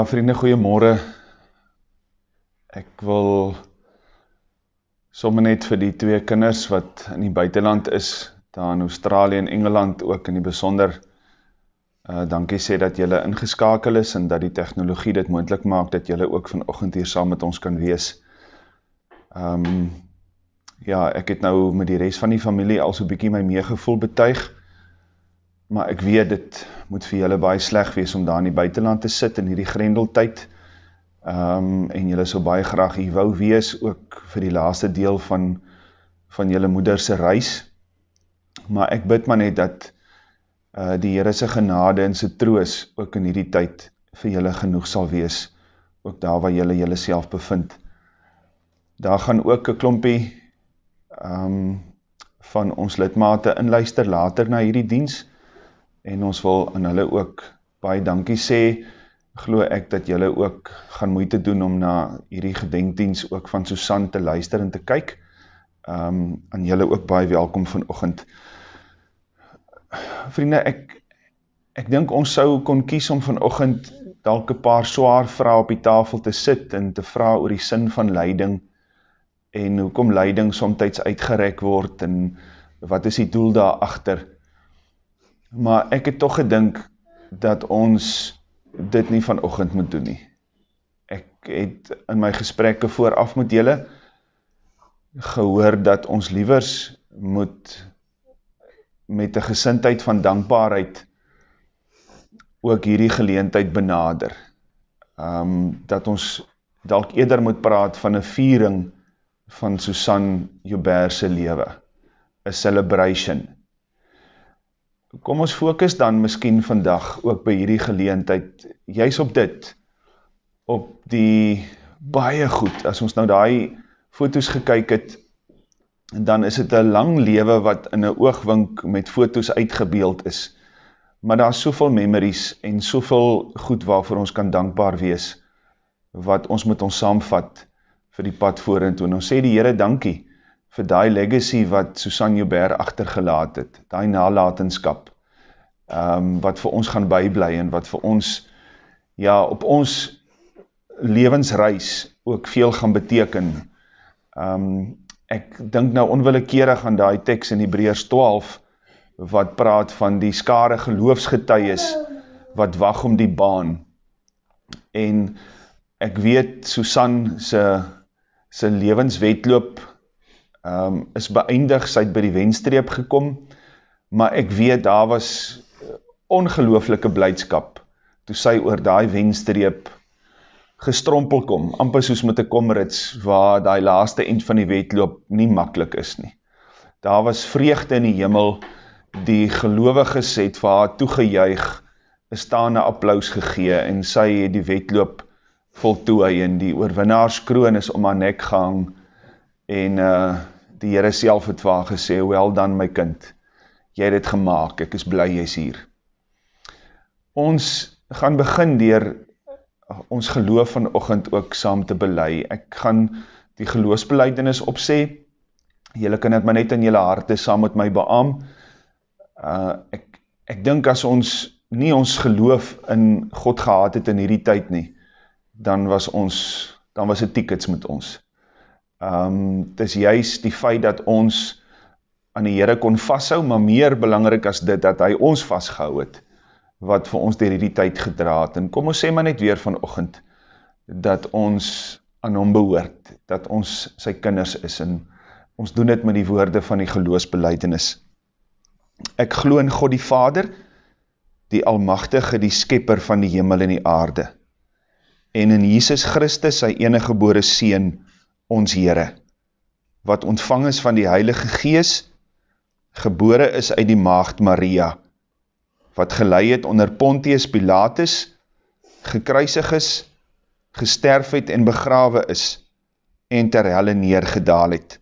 Ja, vriende, goeiemôre. Ek wil sommer net vir die twee kinders wat in die buiteland is, daar in Australië en Engeland ook in die besonder uh dankie sê dat julle ingeskakel is en dat die tegnologie dit moontlik maak dat julle ook vanoggend hier saam met ons kan wees. Ehm um, ja, ek het nou met die res van die familie also 'n bietjie my meegevoel betuig maar ek weet dit moet vir julle baie sleg wees om daar in die buitenland te sit in hierdie grendeltyd um, en julle so baie graag hier wou wees ook vir die laaste deel van van julle moederse reis maar ek bid maar net dat uh, die Heerese genade en sy troos ook in hierdie tyd vir julle genoeg sal wees ook daar waar julle julle self bevind daar gaan ook een klompie um, van ons lidmate inluister later na hierdie diens en ons wil aan hulle ook baie dankie sê, glo ek dat julle ook gaan moeite doen om na hierdie gedenkdienst ook van Susan te luister en te kyk, um, aan julle ook baie welkom vanochtend. Vrienden, ek, ek dink ons sou kon kies om vanochtend telke paar zwaar vraag op die tafel te sit en te vraag oor die sin van leiding en hoekom leiding somtijds uitgerek word en wat is die doel daar achter, en Maar ek het toch gedink dat ons dit nie vanochtend moet doen nie. Ek het in my gesprekke vooraf met jylle gehoor dat ons lievers moet met die gesintheid van dankbaarheid ook hierdie geleentheid benader. Um, dat ons dalk eerder moet praat van een viering van Susanne Joubert se lewe. A celebration. A celebration kom ons focus dan miskien vandag ook by hierdie geleentheid, juist op dit, op die baie goed, as ons nou die foto's gekyk het, dan is het een lang leven wat in een oogwink met foto's uitgebeeld is, maar daar is soveel memories en soveel goed waarvoor ons kan dankbaar wees, wat ons met ons saamvat vir die pad voor en toe, en ons sê die Heere dankie, vir die legacy wat Susan Joubert achtergelaat het, die nalatenskap, um, wat vir ons gaan bijblij en wat vir ons, ja, op ons levensreis ook veel gaan beteken. Um, ek denk nou onwillekeerig aan die tekst in Hebreers 12, wat praat van die skare geloofsgetuies, wat wacht om die baan. En ek weet Susan se, se levenswetloop, um, is beëindig, sy het by die wenstreep gekom, maar ek weet, daar was eh, ongelooflike blijdskap, toe sy oor die wenstreep gestrompel kom, amper soos met die komrits, waar die laaste eind van die wetloop nie makkelijk is nie. Daar was vreegte in die hemel, die geloviges het vir haar toegejuig, is daar een applaus gegee, en sy het die wetloop voltooi, en die oorwinnaarskroon is om haar nek gehang, en uh, die Heere self het waar gesê, wel dan my kind, jy het het gemaakt, ek is blij jy is hier. Ons gaan begin dier uh, ons geloof van ochend ook saam te belei. Ek gaan die geloofsbeleidings opse, jylle kan het my net in jylle harte saam met my beaam. Uh, ek, ek denk as ons nie ons geloof in God gehad het in hierdie tyd nie, dan was ons, dan was het tickets met ons. Um, ehm, het is juist die feit dat ons aan die Heere kon vasthou, maar meer belangrijk as dit, dat hy ons vastgehou het, wat vir ons dier die tyd gedraad. En kom ons sê maar net weer vanochtend, dat ons aan hom behoort, dat ons sy kinders is, en ons doen dit met die woorde van die geloosbeleidings. Ek glo in God die Vader, die Almachtige, die Skepper van die Himmel en die Aarde, en in Jesus Christus, sy enige geboore Seen, ons Heere, wat ontvang is van die Heilige Gees, gebore is uit die maagd Maria, wat gelei het onder Pontius Pilatus, gekruisig is, gesterf het en begrawe is, en ter helle neergedaal het,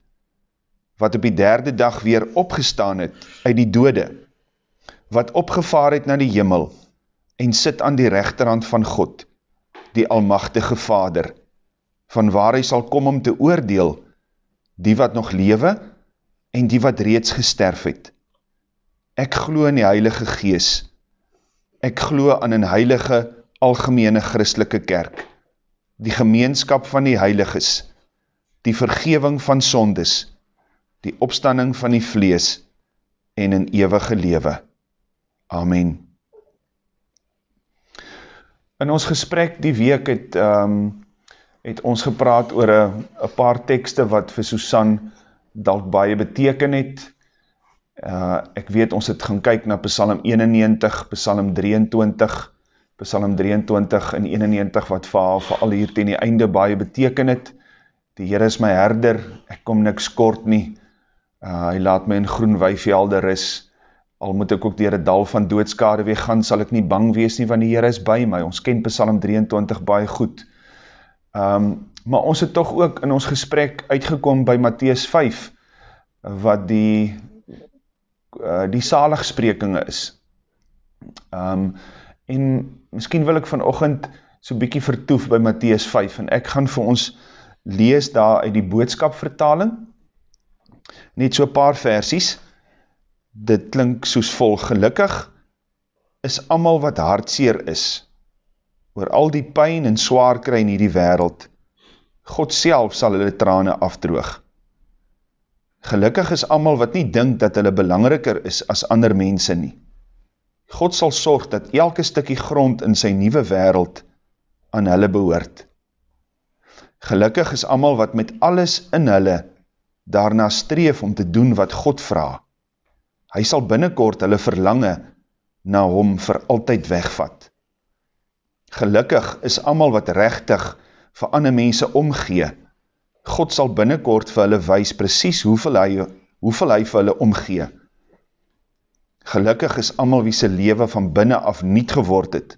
wat op die derde dag weer opgestaan het uit die dode, wat opgevaar het na die jimmel, en sit aan die rechterhand van God, die Almachtige Vader, van waar hy sal kom om te oordeel, die wat nog lewe en die wat reeds gesterf het. Ek glo in die Heilige Gees. Ek glo aan een heilige, algemene christelike kerk, die gemeenskap van die heiliges, die vergeving van sondes, die opstanding van die vlees en een ewige lewe. Amen. In ons gesprek die week het... Um, het ons gepraat oor 'n paar tekste wat vir Susan dalk baie beteken het. Uh ek weet ons het gaan kyk na Psalm 91, Psalm 23, Psalm 23 en 91 wat vir haar veral hier teen die einde baie beteken het. Die Here is my herder, ek kom niks kort nie. Uh hy laat my in groen weivelde rus. Al moet ek ook deur 'n dal van doodskade weer gaan, sal ek nie bang wees nie want die Here is by my. Ons ken Psalm 23 baie goed. Um, maar ons het toch ook in ons gesprek uitgekom by Matthäus 5, wat die, uh, die saligspreking is. Um, en miskien wil ek vanochtend so bykie vertoef by Matthäus 5, en ek gaan vir ons lees daar uit die boodskap vertaling, net so paar versies, dit klink soos vol gelukkig, is amal wat hardseer is, oor al die pijn en zwaar kry in die wereld, God self sal hulle trane afdroog. Gelukkig is amal wat nie dink dat hulle belangriker is as ander mense nie. God sal sorg dat elke stikkie grond in sy nieuwe wereld aan hulle behoort. Gelukkig is amal wat met alles in hulle daarna streef om te doen wat God vraag. Hy sal binnenkort hulle verlange na hom vir altyd wegvat. Gelukkig is amal wat rechtig vir ander mense omgee. God sal binnenkort vir hulle wees precies hoeveel hy, hoeveel hy vir hulle omgee. Gelukkig is amal wie sy leven van binnen af niet geword het.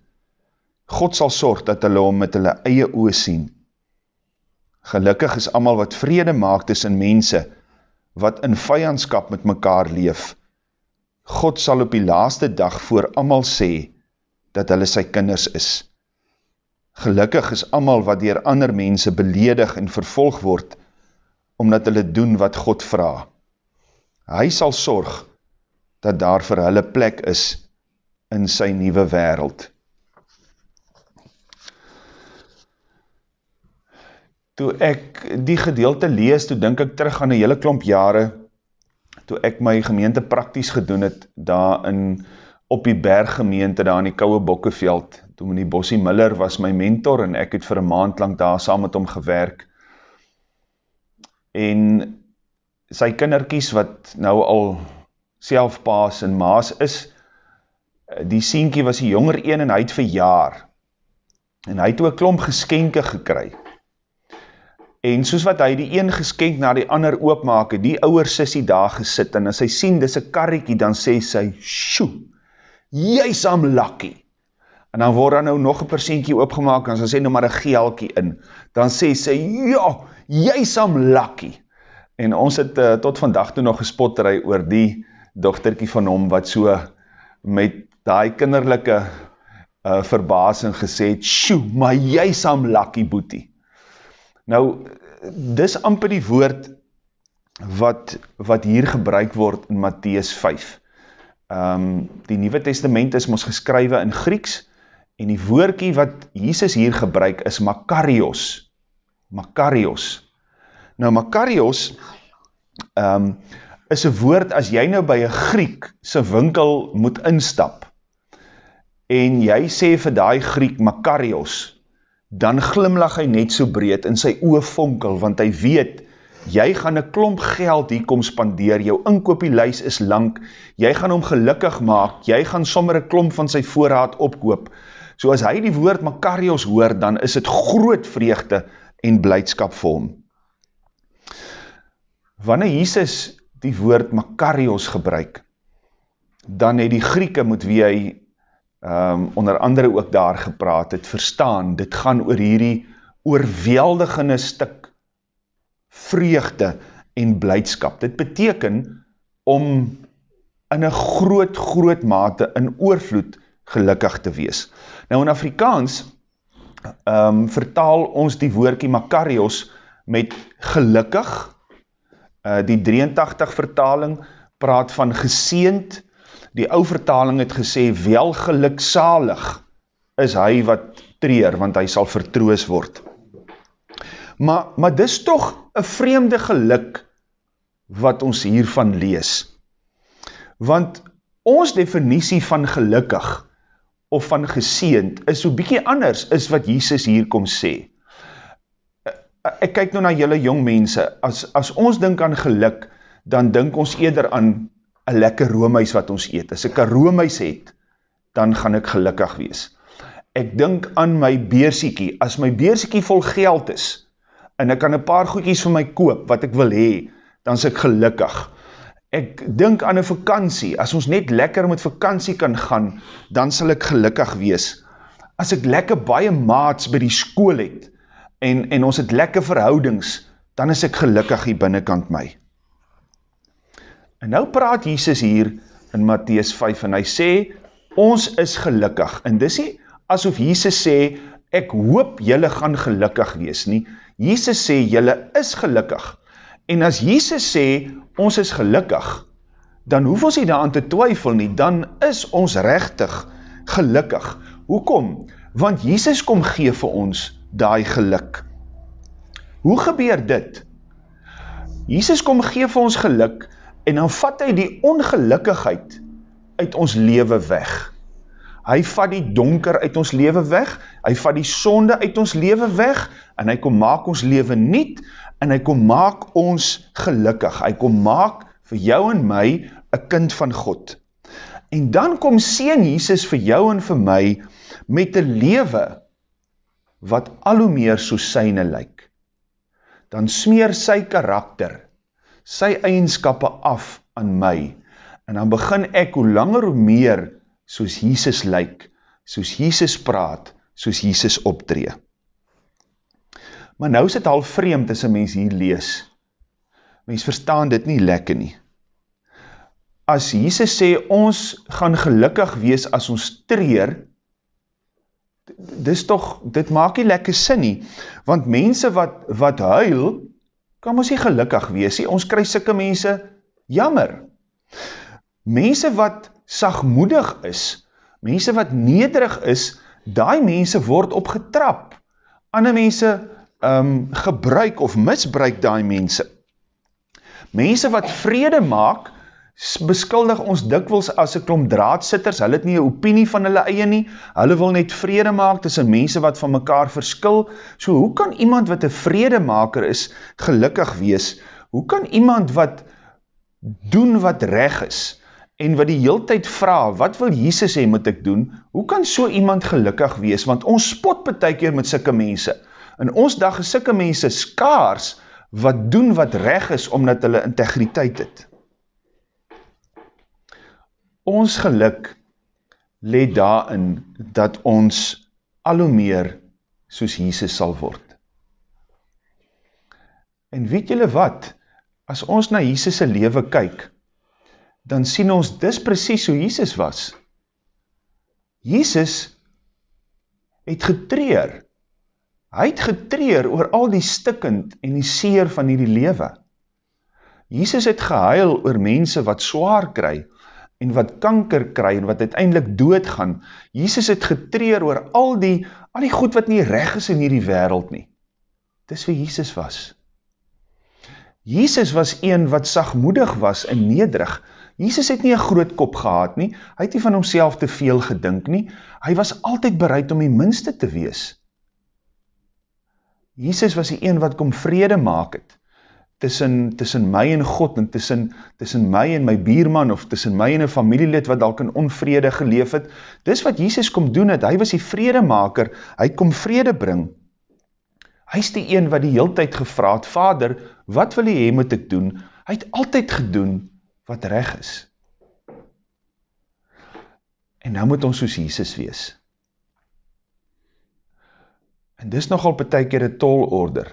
God sal sorg dat hulle om met hulle eie oor sien. Gelukkig is amal wat vrede maak tussen mense, wat in vijandskap met mekaar leef. God sal op die laaste dag voor amal sê, dat hulle sy kinders is. Gelukkig is amal wat dier ander mense beledig en vervolg word, omdat hulle doen wat God vraag. Hy sal sorg dat daar vir hulle plek is in sy nieuwe wereld. Toe ek die gedeelte lees, toe denk ek terug aan die hele klomp jare, toe ek my gemeente prakties gedoen het, daar in op die berggemeente daar in die kouwe bokkeveld, dominee Bossie Miller was my mentor en ek het vir een maand lang daar saam met hom gewerk. En sy kinderkies wat nou al self paas en maas is, die sienkie was die jonger een en hy het verjaar. En hy het ook klomp geskenke gekry. En soos wat hy die een geskenk na die ander oopmaak, die ouwe sissie daar gesit, en as hy sien, dis een karrekie, dan sê sy, sjoe, jy is am lakkie. En dan word daar nou nog een persientje opgemaak, en sy sê nou maar een geelkie in. Dan sê sy, ja, jy is am lakkie. En ons het uh, tot vandag toe nog gespotterij oor die dochterkie van hom, wat so met die kinderlijke uh, eh, verbasing gesê het, sjoe, maar jy is am lakkie, boetie. Nou, dis amper die woord wat, wat hier gebruik word in Matthäus um, die Nieuwe Testament is ons geskrywe in Grieks, en die woordkie wat Jesus hier gebruik is Makarios. Makarios. Nou, Makarios um, is een woord as jy nou by een Griek sy winkel moet instap, en jy sê vir daai Griek Makarios, dan glimlach hy net so breed, en sy oe vonkel, want hy weet, jy gaan een klomp geld hier kom spandeer, jou inkoopielijs is lang, jy gaan hom gelukkig maak, jy gaan sommer een klomp van sy voorraad opkoop. So as hy die woord Makarios hoor, dan is het groot vreugde en blijdskap vir hom. Wanneer Jesus die woord Makarios gebruik, dan het die Grieke moet wie hy um, onder andere ook daar gepraat het, verstaan, dit gaan oor hierdie oorweldigende stuk vreugde en blijdskap. Dit beteken om in een groot, groot mate in oorvloed gelukkig te wees. Nou in Afrikaans um, vertaal ons die woordkie Makarios met gelukkig. Uh, die 83 vertaling praat van geseend. Die ou vertaling het gesê welgelukzalig is hy wat treer, want hy sal vertroos word. Maar, maar dis toch een vreemde geluk wat ons hiervan lees. Want ons definitie van gelukkig of van geseend is so bykie anders is wat Jesus hier kom sê. Ek kyk nou na jylle jong mense, as, as ons dink aan geluk, dan dink ons eerder aan een lekker roomhuis wat ons eet. As ek een roomhuis het, dan gaan ek gelukkig wees. Ek dink aan my beersiekie, as my beersiekie vol geld is, en ek kan een paar goedkies vir my koop, wat ek wil hee, dan is ek gelukkig. Ek dink aan een vakantie, as ons net lekker met vakantie kan gaan, dan sal ek gelukkig wees. As ek lekker baie maats by die school het, en, en ons het lekker verhoudings, dan is ek gelukkig hier binnenkant my. En nou praat Jesus hier in Matthäus 5, en hy sê, ons is gelukkig. En dis hy, asof Jesus sê, ek hoop jylle gaan gelukkig wees nie, Jesus sê, jylle is gelukkig. En as Jesus sê, ons is gelukkig, dan hoef ons nie daaraan te twyfel nie, dan is ons rechtig gelukkig. Hoekom? Want Jesus kom gee vir ons daai geluk. Hoe gebeur dit? Jesus kom gee vir ons geluk en dan vat hy die ongelukkigheid uit ons leven weg hy vat die donker uit ons leven weg, hy vat die sonde uit ons leven weg, en hy kom maak ons leven niet, en hy kom maak ons gelukkig, hy kom maak vir jou en my, een kind van God. En dan kom Seen Jesus vir jou en vir my, met een leven, wat al hoe meer so syne lyk. Dan smeer sy karakter, sy eigenskap af aan my, en dan begin ek hoe langer hoe meer, soos Jesus lyk, soos Jesus praat, soos Jesus optree. Maar nou is het al vreemd as een mens hier lees. Mens verstaan dit nie lekker nie. As Jesus sê, ons gaan gelukkig wees as ons treer, dis toch, dit maak nie lekker sin nie, want mense wat, wat huil, kan ons nie gelukkig wees, he. ons krij sikke mense jammer. Mense wat sagmoedig is, mense wat nederig is, die mense word opgetrap. Ander mense um, gebruik of misbruik die mense. Mense wat vrede maak, beskuldig ons dikwels as ek om draadsitters, hulle het nie een opinie van hulle eie nie, hulle wil net vrede maak, dis een mense wat van mekaar verskil, so hoe kan iemand wat een vredemaker is, gelukkig wees, hoe kan iemand wat doen wat reg is, en wat die heeltyd vra, wat wil Jesus hê moet ek doen? Hoe kan so iemand gelukkig wees? Want ons spot betekeer met sikke mense. In ons dag is sikke mense skaars wat doen wat reg is omdat hulle integriteit het. Ons geluk let daarin dat ons al hoe meer soos Jesus sal word. En weet julle wat? As ons na Jesus' lewe kyk, dan sien ons dis precies hoe Jesus was. Jesus het getreer, hy het getreer oor al die stikkend en die seer van hierdie lewe. Jesus het gehuil oor mense wat zwaar kry, en wat kanker kry, en wat uiteindelik dood gaan. Jesus het getreer oor al die, al die goed wat nie reg is in hierdie wereld nie. Dis wie Jesus was. Jesus was een wat sagmoedig was en nederig, Jesus het nie een groot kop gehad nie, hy het nie van homself te veel gedink nie, hy was altyd bereid om die minste te wees. Jesus was die een wat kom vrede maak het, tussen, tussen my en God, en tussen, tussen my en my bierman, of tussen my en een familielid wat al in onvrede geleef het, dis wat Jesus kom doen het, hy was die vredemaker, hy kom vrede bring, hy is die een wat die heel tyd gevraad, Vader, wat wil jy hee moet ek doen? Hy het altyd gedoen, wat reg is. En nou moet ons soos Jesus wees. En dis nogal betek hier een tolorder.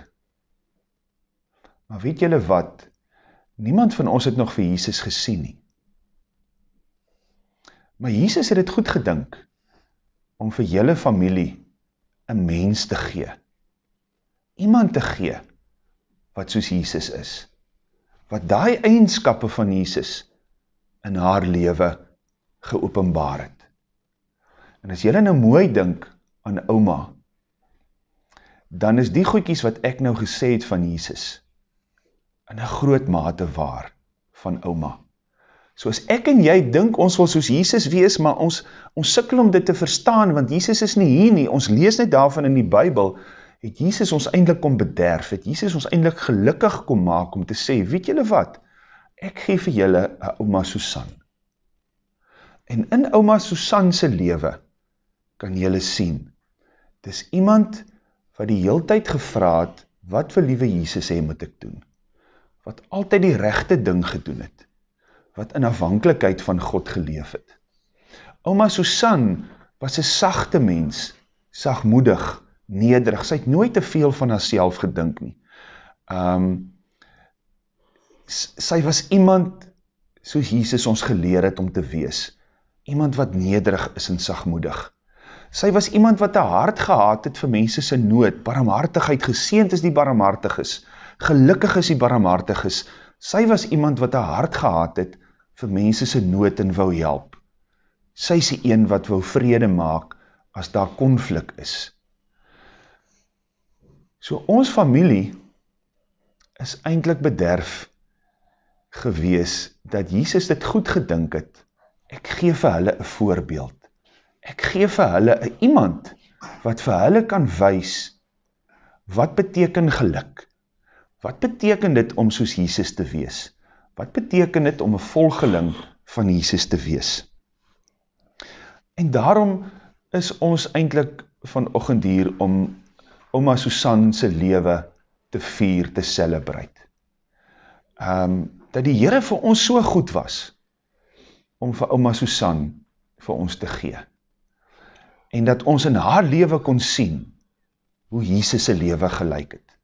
Maar weet julle wat? Niemand van ons het nog vir Jesus gesien nie. Maar Jesus het het goed gedink om vir julle familie een mens te gee. Iemand te gee wat soos Jesus is wat daai eigenskappe van Jesus in haar lewe geopenbaar het. En as julle nou mooi dink aan ouma, dan is die goedkies wat ek nou gesê het van Jesus in 'n groot mate waar van ouma. So as ek en jy dink ons wil soos Jesus wees, maar ons ons sukkel om dit te verstaan want Jesus is nie hier nie. Ons lees net daarvan in die Bybel, het Jesus ons eindelijk kom bederf, het Jesus ons eindelijk gelukkig kom maak om te sê, weet julle wat, ek geef julle een oma Susan. En in oma Susan se leven kan julle sien, dis iemand wat die heel tyd gevraad, wat vir liewe Jesus hee moet ek doen, wat altyd die rechte ding gedoen het, wat in afhankelijkheid van God geleef het. Oma Susan was een sachte mens, sagmoedig, nederig, sy het nooit te veel van haarself gedink nie. Um, sy was iemand, soos Jesus ons geleer het om te wees, iemand wat nederig is en sagmoedig. Sy was iemand wat te hard gehaat het vir mense sy nood, barmhartigheid, geseend is die barmhartig is, gelukkig is die barmhartig is, sy was iemand wat te hard gehaat het vir mense sy nood en wou help. Sy is die een wat wou vrede maak as daar konflik is. So ons familie is eindelijk bederf gewees dat Jesus dit goed gedink het. Ek geef vir hulle een voorbeeld. Ek geef vir hulle een iemand wat vir hulle kan wees wat beteken geluk. Wat beteken dit om soos Jesus te wees? Wat beteken dit om een volgeling van Jesus te wees? En daarom is ons eindelijk van ochend hier om oma Susan se lewe te vier, te celebreit. Um, ehm, dat die Here vir ons so goed was om vir oma Susan vir ons te gee. En dat ons in haar lewe kon sien hoe Jesus se lewe gelyk het.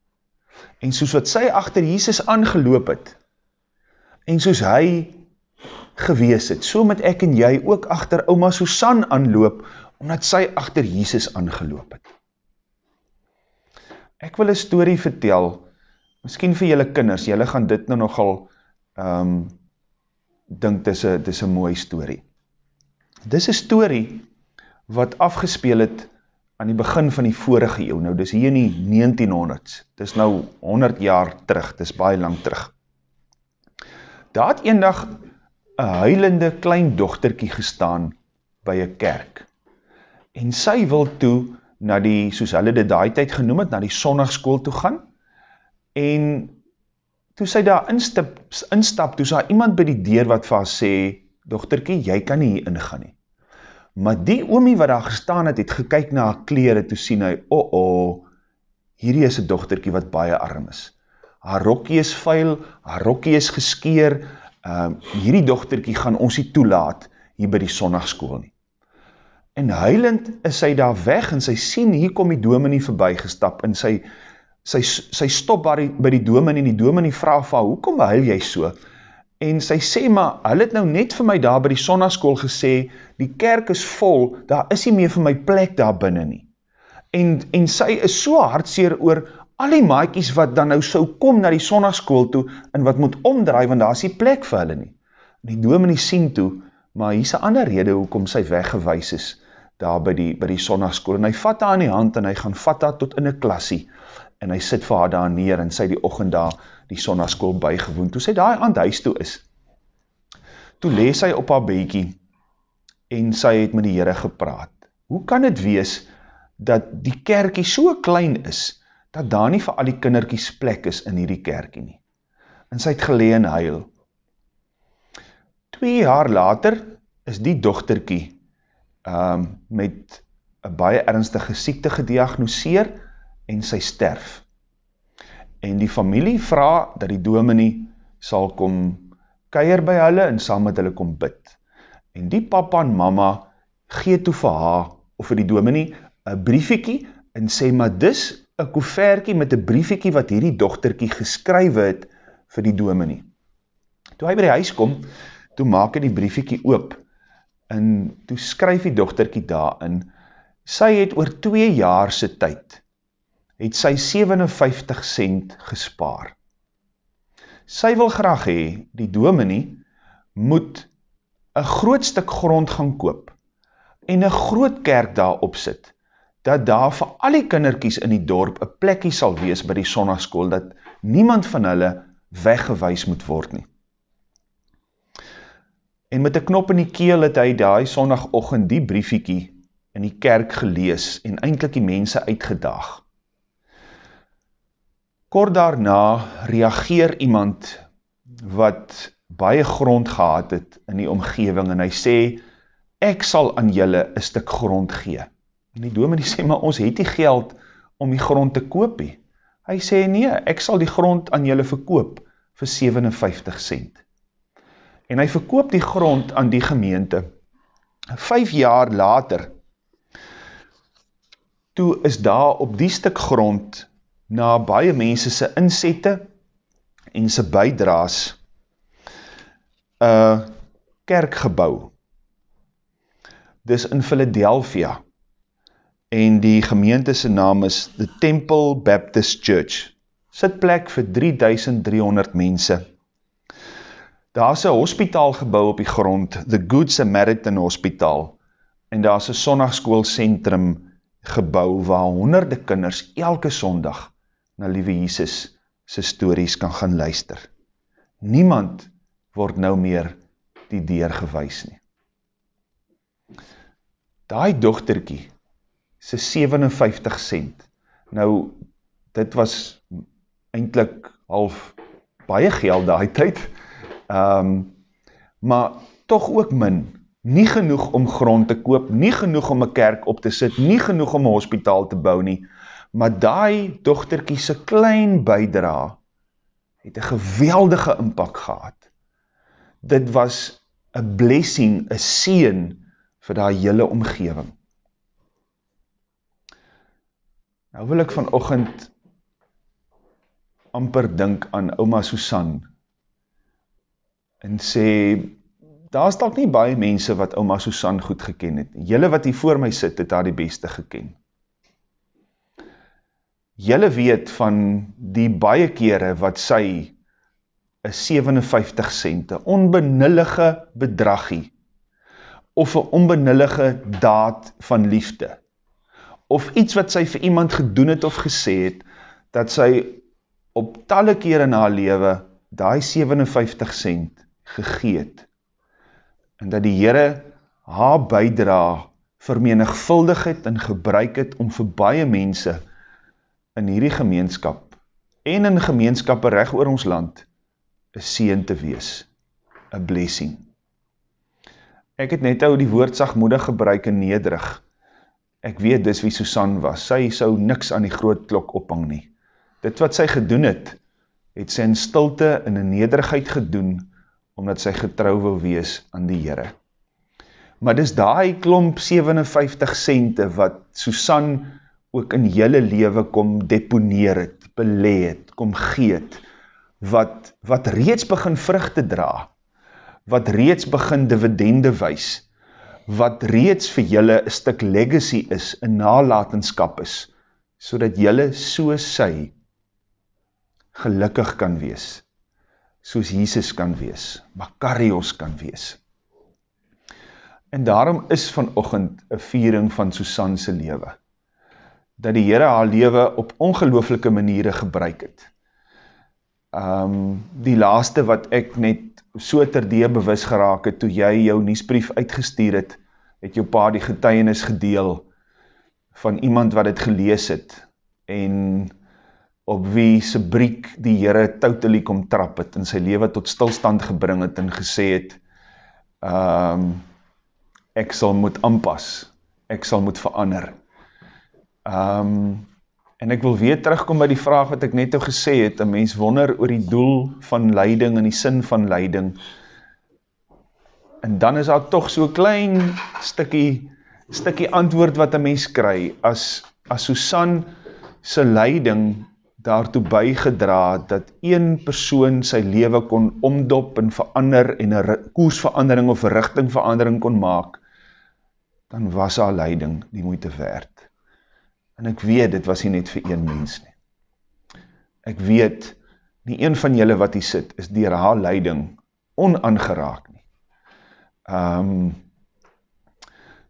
En soos wat sy agter Jesus aangeloop het en soos hy gewees het, so moet ek en jy ook agter ouma Susan aanloop omdat sy agter Jesus aangeloop het ek wil een story vertel, miskien vir julle kinders, julle gaan dit nou nogal, um, dink dis een mooie story. Dis een story, wat afgespeel het, aan die begin van die vorige eeuw, nou dis hier in die 1900s, dis nou 100 jaar terug, dis baie lang terug. Daar had een dag, een huilende klein dochterkie gestaan, by een kerk, en sy wil toe, na die, soos hulle dit daai tyd genoem het, na die sondagskool toe gaan, en toe sy daar instap, instap toe sy iemand by die deur wat vir haar sê, dochterkie, jy kan nie hier ingaan nie. Maar die oomie wat daar gestaan het, het gekyk na haar kleren, toe sien hy, o oh o, -oh, hierdie is een dochterkie wat baie arm is. Haar rokkie is vuil, haar rokkie is geskeer, um, hierdie dochterkie gaan ons nie toelaat, hier by die sondagskool nie. En huilend is sy daar weg en sy sien, hier kom die dominee voorbij gestap en sy, sy, sy stop by die dominee en die dominee vraag van, hoekom huil jy so? En sy sê, maar hy het nou net vir my daar by die sonnaskool gesê, die kerk is vol, daar is nie meer vir my plek daar binnen nie. En, en sy is so hardseer oor al die maaikies wat dan nou so kom na die sonnaskool toe en wat moet omdraai, want daar is die plek vir hulle nie. Die dominee sien toe, maar hier is een ander rede hoekom sy weggewees is daar by die, by die sonnaskool, en hy vat haar in die hand, en hy gaan vat haar tot in die klasie, en hy sit vir haar daar neer, en sy die ochend daar die sonnaskool bygewoond, toe sy daar aan het huis toe is, toe lees sy op haar bekie, en sy het met die Heere gepraat, hoe kan het wees, dat die kerkie so klein is, dat daar nie vir al die kinderkies plek is in hierdie kerkie nie, en sy het gelee en huil, twee jaar later, is die dochterkie, um, met een baie ernstige siekte gediagnoseer en sy sterf. En die familie vraag dat die dominee sal kom keier by hulle en saam met hulle kom bid. En die papa en mama gee toe vir haar of vir die dominee een briefiekie en sê maar dis een koeverkie met een briefiekie wat hierdie dochterkie geskrywe het vir die dominee. Toe hy by die huis kom, toe maak hy die briefiekie oop en toe skryf die dochterkie daarin, sy het oor 2 jaar sy tyd, het sy 57 cent gespaar. Sy wil graag hee, die dominee, moet een groot stuk grond gaan koop, en een groot kerk daar op sit, dat daar vir al die kinderkies in die dorp, een plekkie sal wees by die sonnaskool, dat niemand van hulle weggewees moet word nie. En met 'n knop in die keel het hy daai sonoggend die briefietjie in die kerk gelees en eintlik die mense uitgedaag. Kort daarna reageer iemand wat baie grond gehad het in die omgewing en hy sê ek sal aan julle 'n stuk grond gee. En die dominee sê maar ons het nie geld om die grond te koop nie. Hy sê nee, ek sal die grond aan julle verkoop vir 57 sent en hy verkoop die grond aan die gemeente. Vijf jaar later, toe is daar op die stuk grond, na baie mense sy inzette en sy bijdraas, eh, kerkgebouw. Dis in Philadelphia en die gemeente sy naam is The Temple Baptist Church. Sit plek vir 3300 mense daar is een hospitaal gebouw op die grond, the Good Samaritan Hospital, en daar is een sondagskoolcentrum gebouw, waar honderde kinders elke sondag na liewe Jesus sy stories kan gaan luister. Niemand word nou meer die deur gewys nie. Daai dochterkie, sy 57 cent, nou, dit was eindelijk half baie geld daai tyd, um, maar toch ook min, nie genoeg om grond te koop, nie genoeg om een kerk op te sit, nie genoeg om een hospitaal te bou nie, maar die dochterkie se klein bijdra het een geweldige inpak gehad. Dit was een blessing, een seen vir die jylle omgeving. Nou wil ek vanochtend amper dink aan oma Susanne, en sê, daar is dalk nie baie mense wat oma Susan goed geken het. Julle wat hier voor my sit, het daar die beste geken. Julle weet van die baie kere wat sy 'n 57 sente, onbenullige bedragie, of 'n onbenullige daad van liefde, of iets wat sy vir iemand gedoen het of gesê het, dat sy op talle kere in haar lewe, daai 57 sente, gegee het. En dat die Here haar bydra vermenigvuldig het en gebruik het om vir baie mense in hierdie gemeenskap en in gemeenskappe reg oor ons land 'n seën te wees, 'n blessing. Ek het net ou die woord sagmoedig gebruik en nederig. Ek weet dis wie Susan was. Sy sou niks aan die groot klok ophang nie. Dit wat sy gedoen het, het sy in stilte en in nederigheid gedoen omdat sy getrouw wil wees aan die Heere. Maar dis daai klomp 57 cente wat Susan ook in jylle lewe kom deponeer het, belee het, kom geet, wat, wat reeds begin vrug te dra, wat reeds begin dividende wees, wat reeds vir jylle een stuk legacy is, een nalatenskap is, so dat jylle soos sy gelukkig kan wees, soos Jesus kan wees, Makarios kan wees. En daarom is vanochtend een viering van Susanse lewe, dat die Heere haar lewe op ongelooflike maniere gebruik het. Um, die laaste wat ek net so terdee bewus geraak het, toe jy jou niesbrief uitgestuur het, het jou pa die getuienis gedeel van iemand wat het gelees het, en op wie se briek die Here totally kom trap het in sy lewe tot stilstand gebring het en gesê het ehm um, ek sal moet aanpas. Ek sal moet verander. Ehm um, en ek wil weer terugkom by die vraag wat ek net nou gesê het, 'n mens wonder oor die doel van lyding en die sin van lyding. En dan is daar tog so klein stukkie stukkie antwoord wat 'n mens kry as as Susan se lyding daartoe bygedra dat een persoon sy leven kon omdop en verander en een koersverandering of richtingverandering kon maak, dan was haar leiding die moeite werd. En ek weet, dit was nie net vir een mens nie. Ek weet, nie een van julle wat hier sit, is dier haar leiding onangeraak nie. Um,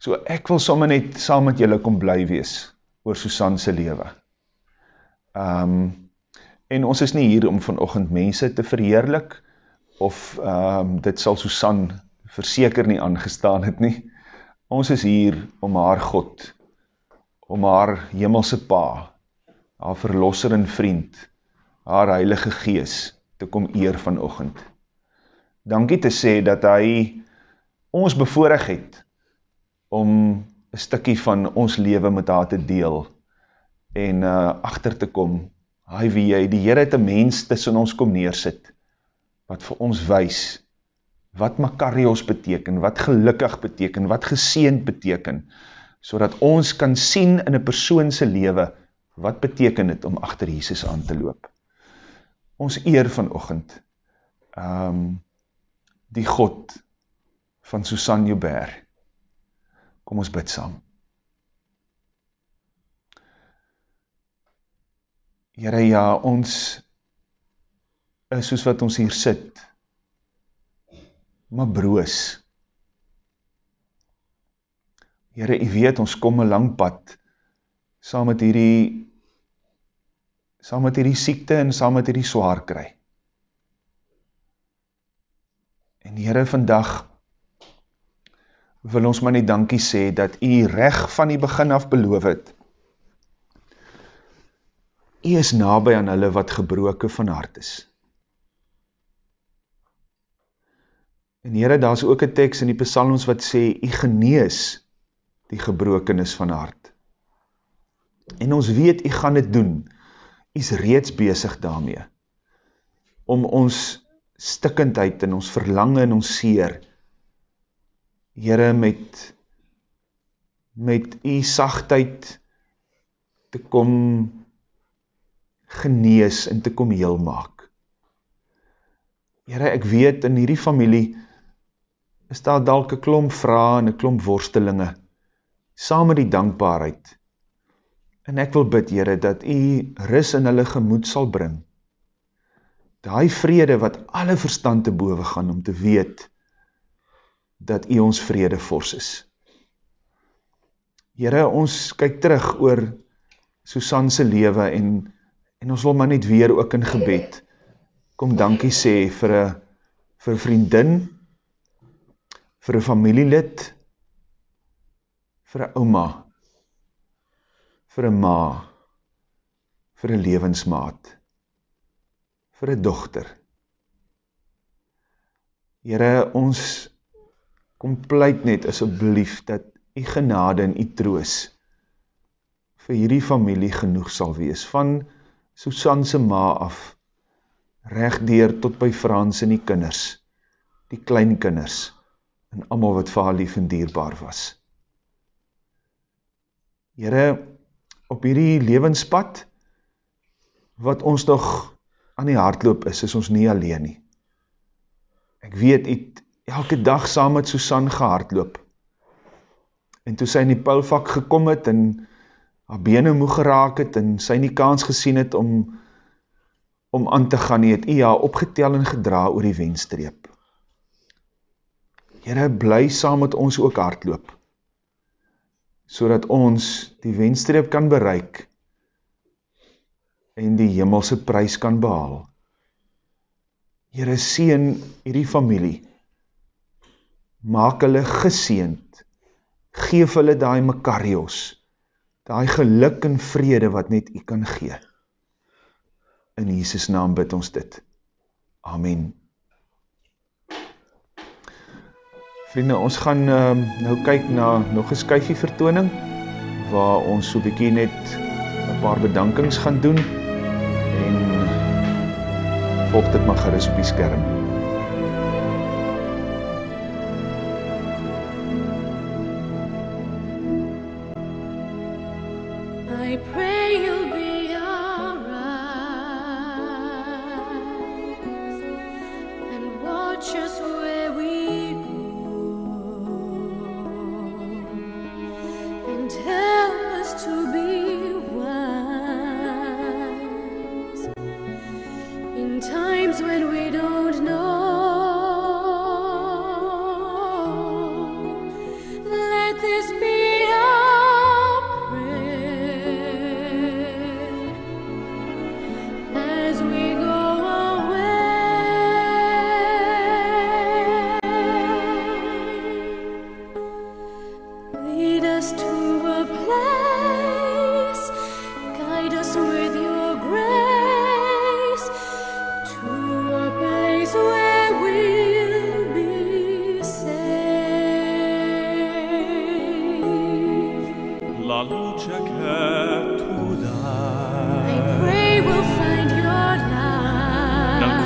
so ek wil sommer net saam met julle kom bly wees oor Susanse leven. Um, en ons is nie hier om vanochtend mense te verheerlik, of um, dit sal Susan verseker nie aangestaan het nie. Ons is hier om haar God, om haar hemelse pa, haar verlosser en vriend, haar heilige gees, te kom eer vanochtend. Dankie te sê dat hy ons bevoorig het, om een stikkie van ons leven met haar te deel, en uh, achter te kom, hy wie jy, die Heer het een mens tussen ons kom neersit, wat vir ons wys, wat makarios beteken, wat gelukkig beteken, wat geseend beteken, so ons kan sien in een persoonse lewe, wat beteken het om achter Jesus aan te loop. Ons eer van ochend, um, ehm, die God van Susanne Joubert, kom ons bid saam. Here ja, ons is soos wat ons hier sit. Maar broos. Here, u weet ons kom 'n lang pad saam met hierdie saam met hierdie siekte en saam met hierdie swaar kry. En Here vandag wil ons maar net dankie sê dat u reg van die begin af beloof het U is naby aan hulle wat gebroken van hart is. En Here, daar is ook een tekst in die psalms wat sê, U genees die gebrokenis van hart. En ons weet, U gaan dit doen. U is reeds bezig daarmee. Om ons stikkendheid en ons verlange en ons seer, Here, met met U sachtheid te kom verwerken genees en te kom heel maak. Heere, ek weet in hierdie familie is daar dalk een klomp vraag en een klomp worstelinge, saam met die dankbaarheid. En ek wil bid, Heere, dat u ris in hulle gemoed sal bring. Daai vrede wat alle verstand te boven gaan om te weet dat u ons vrede fors is. Heere, ons kyk terug oor Susanse lewe en En ons wil maar net weer ook in gebed kom dankie sê vir 'n vir vriendin, vir 'n familielid, vir 'n ouma, vir 'n ma, vir 'n lewensmaat, vir 'n dogter. Here, ons kom pleit net asseblief dat u genade en u troos vir hierdie familie genoeg sal wees van Susan se ma af regdeur tot by Frans en die kinders die klein kinders en almal wat vir haar lief en dierbaar was Here op hierdie lewenspad wat ons nog aan die hartloop is is ons nie alleen nie Ek weet u elke dag saam met Susan gehardloop en toe sy in die Paulvak gekom het en haar bene moe geraak het en sy nie kans gesien het om om aan te gaan nie, het hy haar opgetel en gedra oor die wenstreep. Heren, bly saam met ons ook hardloop, so ons die wenstreep kan bereik en die jimmelse prijs kan behaal. Heren, sien hierdie familie, maak hulle geseend, geef hulle die makarios, makarios, Daai geluk en vrede wat net u kan gee. In Jesus naam bid ons dit. Amen. Vriende, ons gaan um, nou kyk na nog 'n skyfie vertoning waar ons so 'n bietjie net 'n paar bedankings gaan doen en volg dit maar gerus op die skerm. pray.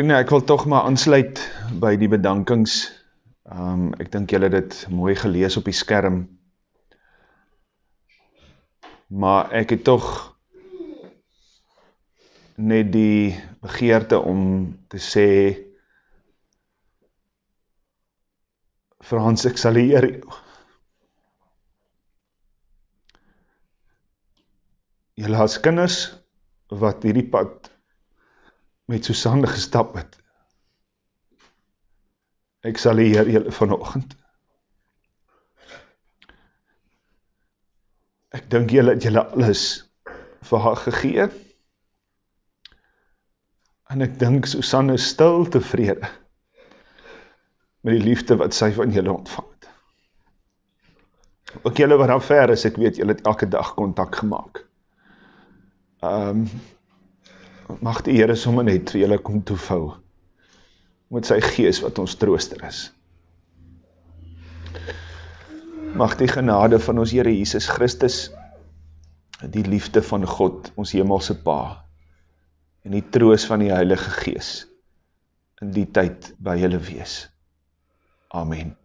Vrienden, ek wil toch maar aansluit by die bedankings. Um, ek dink jylle dit mooi gelees op die skerm. Maar ek het toch net die begeerte om te sê Frans, ek sal hier jylle as kinders wat hierdie pad met Susanne gestap het. Ek sal hier julle vanoggend. Ek dink julle het julle alles vir haar gegee. En ek dink Susanne is stil tevrede met die liefde wat sy van julle ontvang het. Ook julle wat daar ver is, ek weet julle het elke dag kontak gemaak. Ehm um, mag die Heere somme net vir julle kom toevou, met sy gees wat ons trooster is. Mag die genade van ons Heere Jesus Christus, die liefde van God, ons hemelse pa, en die troos van die Heilige Gees, in die tyd by julle wees. Amen.